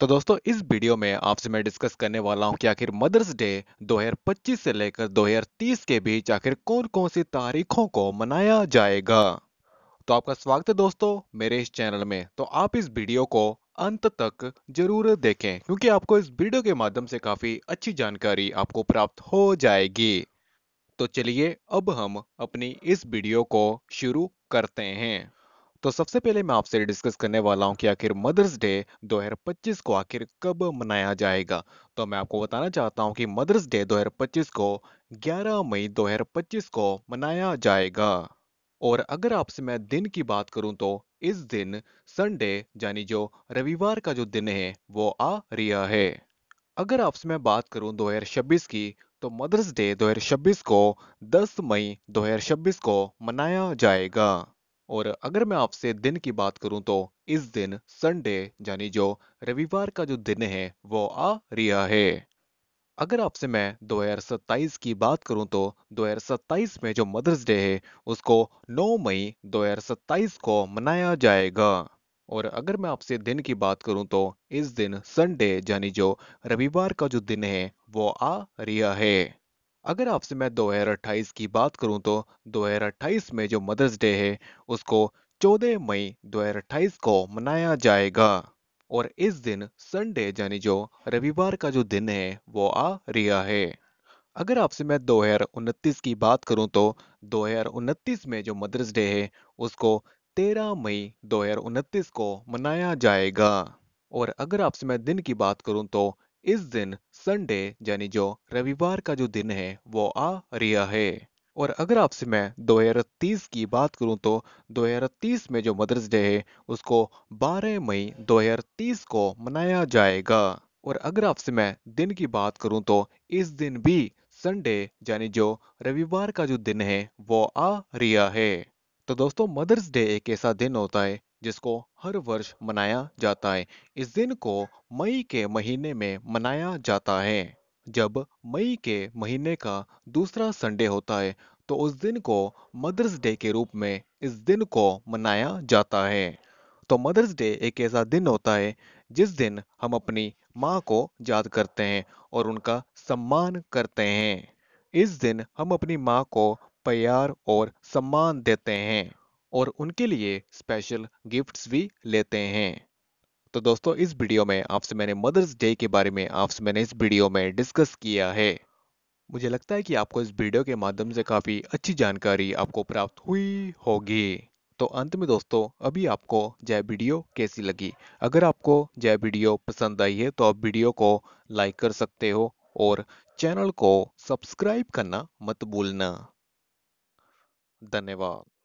तो दोस्तों इस वीडियो में आपसे मैं डिस्कस करने वाला हूं कि आखिर मदर्स डे 2025 से लेकर 2030 के बीच आखिर कौन कौन सी तारीखों को मनाया जाएगा तो आपका स्वागत है दोस्तों मेरे इस चैनल में तो आप इस वीडियो को अंत तक जरूर देखें क्योंकि आपको इस वीडियो के माध्यम से काफी अच्छी जानकारी आपको प्राप्त हो जाएगी तो चलिए अब हम अपनी इस वीडियो को शुरू करते हैं तो सबसे पहले मैं आपसे डिस्कस करने वाला हूं कि आखिर मदर्स डे 2025 को आखिर कब मनाया जाएगा तो मैं आपको बताना चाहता हूं कि मदर्स डे 2025 को 11 मई 2025 को मनाया जाएगा और अगर आपसे मैं दिन की बात करूं तो इस दिन संडे यानी जो रविवार का जो दिन है वो आ रिया है अगर आपसे मैं बात करूं दो की तो मदर्स डे दो को 10 मई दो को मनाया जाएगा और अगर मैं आपसे दिन की बात करूं तो इस दिन संडे यानी जो रविवार का जो दिन है वो आ रिया है अगर आपसे मैं 2027 की बात करूं तो 2027 में जो मदर्स डे है उसको 9 मई 2027 को मनाया जाएगा और अगर मैं आपसे दिन की बात करूं तो इस दिन संडे यानी जो रविवार का जो दिन है वो आ रिया है अगर आपसे मैं अट्ठाईस की बात करूं तो अट्ठाईस में जो मदर्स डे है उसको 14 मई दो को मनाया जाएगा और इस दिन संडे यानी जो रविवार का जो दिन है वो आ रिया है अगर आपसे मैं उनतीस की बात करूं तो उनतीस में जो मदर्स डे है उसको 13 मई उनतीस को मनाया जाएगा और अगर आपसे मैं दिन की बात करूं तो इस दिन संडे यानी जो रविवार का जो दिन है वो आ रिया है और अगर आपसे मैं 2030 की बात करूं तो 2030 में जो मदर्स डे है उसको 12 मई 2030 को मनाया जाएगा और अगर आपसे मैं दिन की बात करूं तो इस दिन भी संडे यानी जो रविवार का जो दिन है वो आ रिया है तो दोस्तों मदर्स डे एक ऐसा दिन होता है जिसको हर वर्ष मनाया जाता है इस दिन को मई के महीने में मनाया जाता है जब मई के महीने का दूसरा संडे होता है तो उस दिन को मदर्स डे के रूप में इस दिन को मनाया जाता है तो मदर्स डे एक ऐसा दिन होता है जिस दिन हम अपनी माँ को याद करते हैं और उनका सम्मान करते हैं इस दिन हम अपनी माँ को प्यार और सम्मान देते हैं और उनके लिए स्पेशल गिफ्ट्स भी लेते हैं तो दोस्तों इस वीडियो में आपसे मैंने मदर्स डे के बारे में आपसे मैंने इस वीडियो में डिस्कस किया है मुझे लगता है कि आपको इस वीडियो के माध्यम से काफ़ी अच्छी जानकारी आपको प्राप्त हुई होगी तो अंत में दोस्तों अभी आपको जय वीडियो कैसी लगी अगर आपको जय वीडियो पसंद आई है तो आप वीडियो को लाइक कर सकते हो और चैनल को सब्सक्राइब करना मत भूलना धन्यवाद